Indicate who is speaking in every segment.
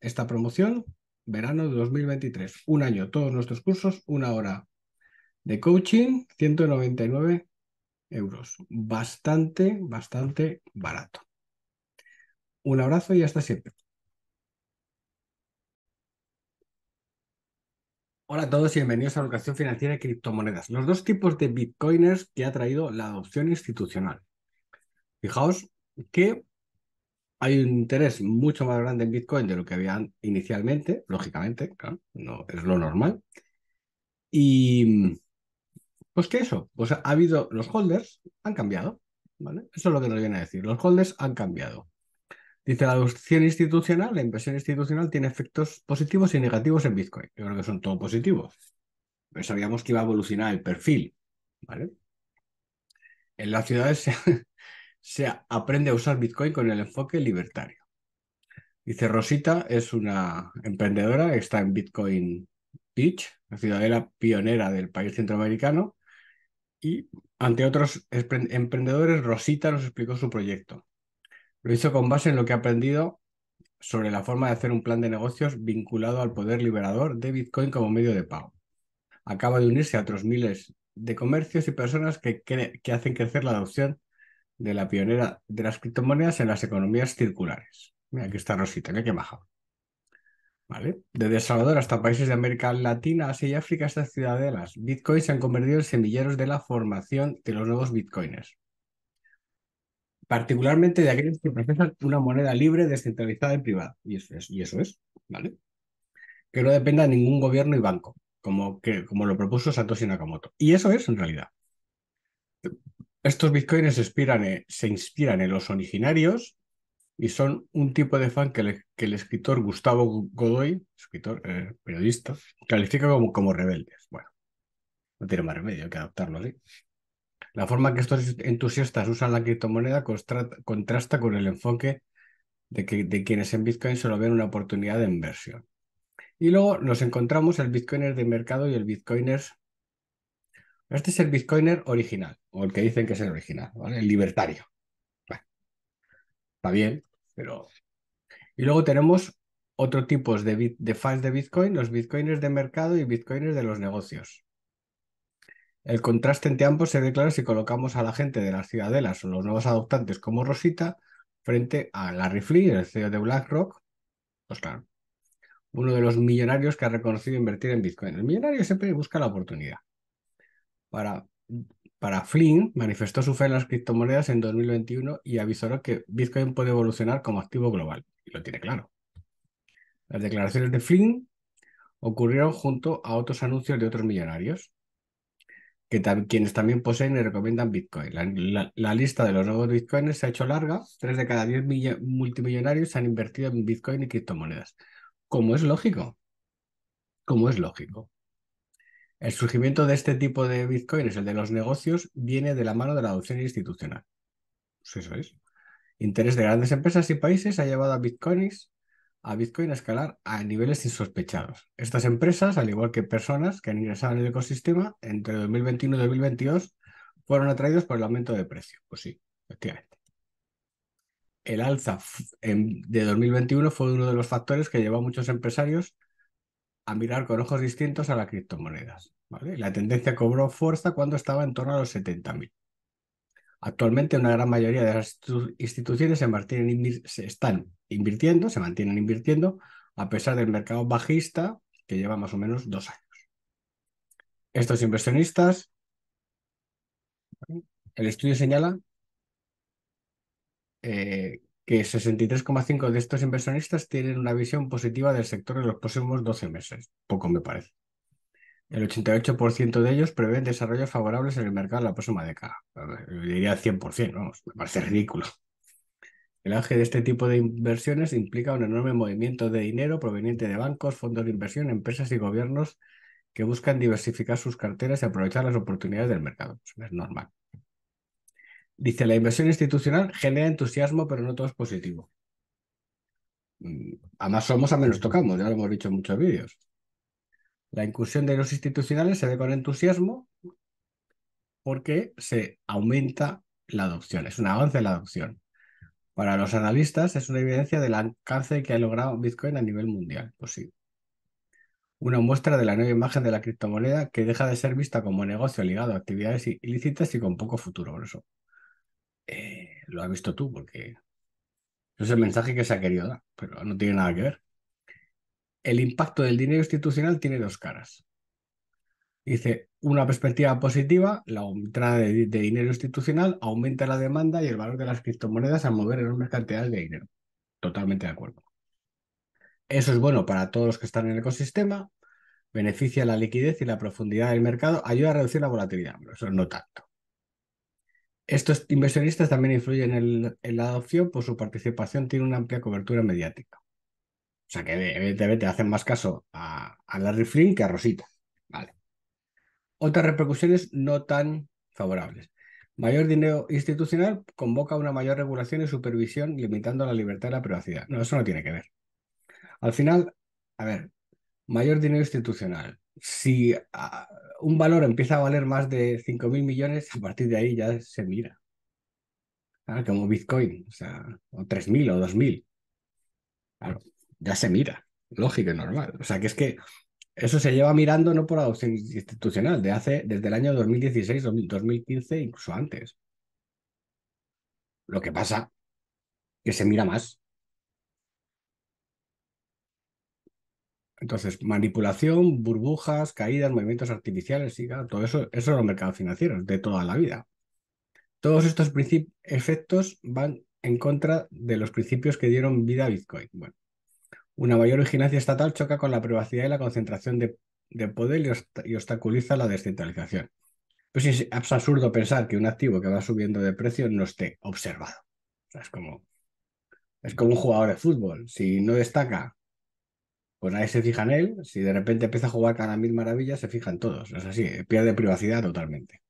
Speaker 1: esta promoción, verano de 2023. Un año, todos nuestros cursos, una hora de coaching, 199 euros. Bastante, bastante barato. Un abrazo y hasta siempre. Hola a todos y bienvenidos a Educación Financiera y Criptomonedas, los dos tipos de bitcoiners que ha traído la adopción institucional. Fijaos que hay un interés mucho más grande en Bitcoin de lo que habían inicialmente, lógicamente, claro, no es lo normal. Y pues que eso, pues ha habido, los holders han cambiado, ¿vale? Eso es lo que nos viene a decir, los holders han cambiado. Dice la adopción institucional, la inversión institucional tiene efectos positivos y negativos en Bitcoin. Yo creo que son todo positivos. Pero sabíamos que iba a evolucionar el perfil, ¿vale? En las ciudades se, se aprende a usar Bitcoin con el enfoque libertario. Dice Rosita, es una emprendedora, está en Bitcoin Beach, la ciudadela pionera del país centroamericano, y ante otros emprendedores, Rosita nos explicó su proyecto. Lo hizo con base en lo que ha aprendido sobre la forma de hacer un plan de negocios vinculado al poder liberador de Bitcoin como medio de pago. Acaba de unirse a otros miles de comercios y personas que hacen crecer la adopción de la pionera de las criptomonedas en las economías circulares. Mira, aquí está Rosita, que que baja. ¿Vale? Desde Salvador hasta países de América Latina, Asia y África, estas ciudadelas, Bitcoin se han convertido en semilleros de la formación de los nuevos bitcoiners, particularmente de aquellos que procesan una moneda libre, descentralizada y privada. Y eso es, y eso es ¿vale? Que no dependa de ningún gobierno y banco, como, que, como lo propuso Satoshi Nakamoto. Y eso es en realidad. Estos bitcoins se inspiran, en, los originarios y son un tipo de fan que, el escritor Gustavo Godoy, escritor, eh, periodista, califica como, rebeldes. Bueno, no tiene más remedio que adaptarlo La forma que estos entusiastas usan la criptomoneda contrasta con el enfoque de, quienes en Bitcoin solo ven una oportunidad de inversión. Y luego nos encontramos el Bitcoiner de mercado y el Bitcoiners este es el Bitcoiner original, o el que dicen que es el original, ¿vale? El libertario. está bien, pero... Y luego tenemos otro tipo de, de fans de Bitcoin, los Bitcoiners de mercado y Bitcoiners de los negocios. El contraste entre ambos se declara si colocamos a la gente de las ciudadelas o los nuevos adoptantes como Rosita frente a Larry Flynn, el CEO de BlackRock, pues claro, uno de los millonarios que ha reconocido invertir en Bitcoin. El millonario siempre busca la oportunidad. Para, para Flynn, manifestó su fe en las criptomonedas en 2021 y avisó que Bitcoin puede evolucionar como activo global. Y lo tiene claro. Las declaraciones de Flynn ocurrieron junto a otros anuncios de otros millonarios, que quienes también poseen y recomiendan Bitcoin. La, lista de los nuevos Bitcoins se ha hecho larga. Tres de cada diez multimillonarios han invertido en Bitcoin y criptomonedas. Como es lógico. Como es lógico. El surgimiento de este tipo de bitcoins, el de los negocios, viene de la mano de la adopción institucional. Pues eso es. Interés de grandes empresas y países ha llevado a bitcoins a Bitcoin a escalar a niveles insospechados. Estas empresas, al igual que personas que han ingresado en el ecosistema, entre 2021 y 2022 fueron atraídos por el aumento de precio. Pues sí, efectivamente. El alza de 2021 fue uno de los factores que llevó a muchos empresarios a mirar con ojos distintos a las criptomonedas. La tendencia cobró fuerza cuando estaba en torno a los 70.000. Actualmente una gran mayoría de las instituciones se, mantienen, se están invirtiendo, se mantienen invirtiendo, a pesar del mercado bajista que lleva más o menos dos años. Estos inversionistas, el estudio señala que... Eh, que 63,5 de estos inversionistas tienen una visión positiva del sector en los próximos 12 meses. Poco me parece. El 88% de ellos prevén desarrollos favorables en el mercado en la próxima década. Yo diría 100%, vamos, me parece ridículo. El auge de este tipo de inversiones implica un enorme movimiento de dinero proveniente de bancos, fondos de inversión, empresas y gobiernos que buscan diversificar sus carteras y aprovechar las oportunidades del mercado. es normal. Dice, la inversión institucional genera entusiasmo, pero no todo es positivo. Mm, a más somos, a menos tocamos, ya lo hemos dicho en muchos vídeos. La incursión de los institucionales se ve con entusiasmo porque se aumenta la adopción, es un avance en la adopción. Para los analistas es una evidencia del alcance que ha logrado Bitcoin a nivel mundial. Pues Una muestra de la nueva imagen de la criptomoneda que deja de ser vista como negocio ligado a actividades ilícitas y con poco futuro. Por eso. Eh, lo has visto tú, porque es el mensaje que se ha querido dar, pero no tiene nada que ver. El impacto del dinero institucional tiene dos caras. Dice, una perspectiva positiva, la entrada de, dinero institucional aumenta la demanda y el valor de las criptomonedas al mover enormes cantidades de dinero. Totalmente de acuerdo. Eso es bueno para todos los que están en el ecosistema, beneficia la liquidez y la profundidad del mercado, ayuda a reducir la volatilidad, pero eso no tanto. Estos inversionistas también influyen en, la adopción, por su participación tiene una amplia cobertura mediática. O sea que evidentemente hacen más caso a, Larry Flynn que a Rosita. Vale. Otras repercusiones no tan favorables. Mayor dinero institucional convoca una mayor regulación y supervisión limitando la libertad y la privacidad. No, eso no tiene que ver. Al final, a ver, mayor dinero institucional, si ah, un valor empieza a valer más de 5.000 millones, a partir de ahí ya se mira. como Bitcoin, o sea, o 3.000 o 2.000. Claro, ya se mira, lógico y normal. O sea, que es que eso se lleva mirando no por la adopción institucional, de hace, desde el año 2016, 2015, incluso antes. Lo que pasa que se mira más. Entonces, manipulación, burbujas, caídas, movimientos artificiales, y todo eso, eso es los mercados financieros de toda la vida. Todos estos efectos van en contra de los principios que dieron vida a Bitcoin. Bueno, una mayor vigilancia estatal choca con la privacidad y la concentración de, poder y, obstaculiza la descentralización. Pues es absurdo pensar que un activo que va subiendo de precio no esté observado. es como, es como un jugador de fútbol. Si no destaca pues nadie se fija en él. Si de repente empieza a jugar cada mil maravillas, se fijan todos. Es así, pierde privacidad totalmente.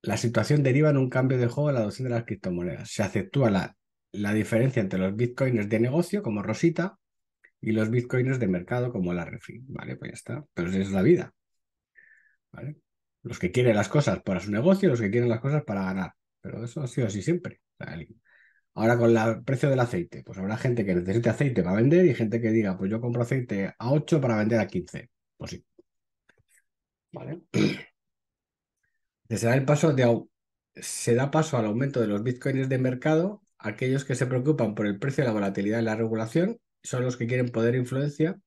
Speaker 1: La situación deriva en un cambio de juego en la adopción de las criptomonedas. Se aceptúa la, la diferencia entre los bitcoins de negocio, como Rosita, y los bitcoins de mercado, como la Refi. Vale, pues ya está. Pero es la vida. Los que quieren las cosas para su negocio, los que quieren las cosas para ganar. Pero eso ha sido así siempre. Ahora con el precio del aceite, pues habrá gente que necesite aceite para vender y gente que diga, pues yo compro aceite a 8 para vender a 15. Pues sí. ¿Vale? Se da, el paso de, se da paso al aumento de los bitcoins de mercado. Aquellos que se preocupan por el precio la volatilidad y la regulación son los que quieren poder influencia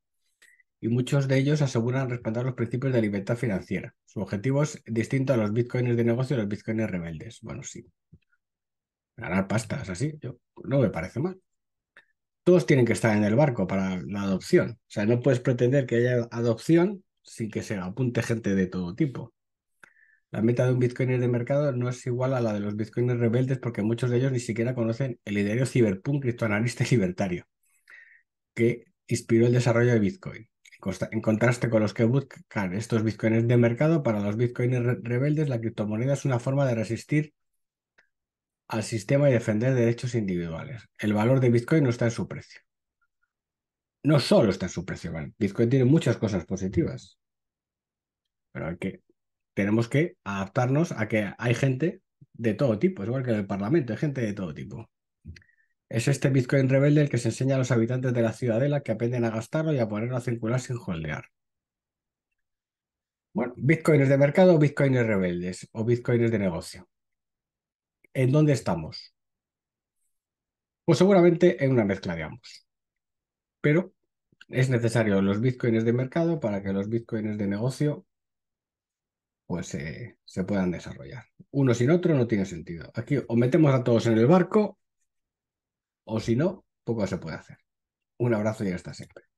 Speaker 1: y muchos de ellos aseguran respetar los principios de libertad financiera. Su objetivo es distinto a los bitcoins de negocio y los bitcoins rebeldes. Bueno, sí ganar pastas así, yo, pues, no me parece mal. Todos tienen que estar en el barco para la adopción. O sea, no puedes pretender que haya adopción sin que se apunte gente de todo tipo. La meta de un bitcoiner de mercado no es igual a la de los bitcoiners rebeldes porque muchos de ellos ni siquiera conocen el ideario ciberpunk criptoanalista y libertario que inspiró el desarrollo de Bitcoin. En contraste con los que buscan estos bitcoiners de mercado, para los bitcoiners rebeldes la criptomoneda es una forma de resistir al sistema y defender derechos individuales. El valor de Bitcoin no está en su precio. No solo está en su precio, Bitcoin tiene muchas cosas positivas, pero que, tenemos que adaptarnos a que hay gente de todo tipo, es igual que en el Parlamento, hay gente de todo tipo. Es este Bitcoin rebelde el que se enseña a los habitantes de la ciudadela que aprenden a gastarlo y a ponerlo a circular sin holdear. Bueno, Bitcoin es de mercado, Bitcoin es rebeldes o Bitcoin de negocio. ¿en dónde estamos? Pues seguramente en una mezcla de ambos. Pero es necesario los bitcoins de mercado para que los bitcoins de negocio pues se puedan desarrollar. Uno sin otro no tiene sentido. Aquí o metemos a todos en el barco o si no, poco se puede hacer. Un abrazo y hasta siempre.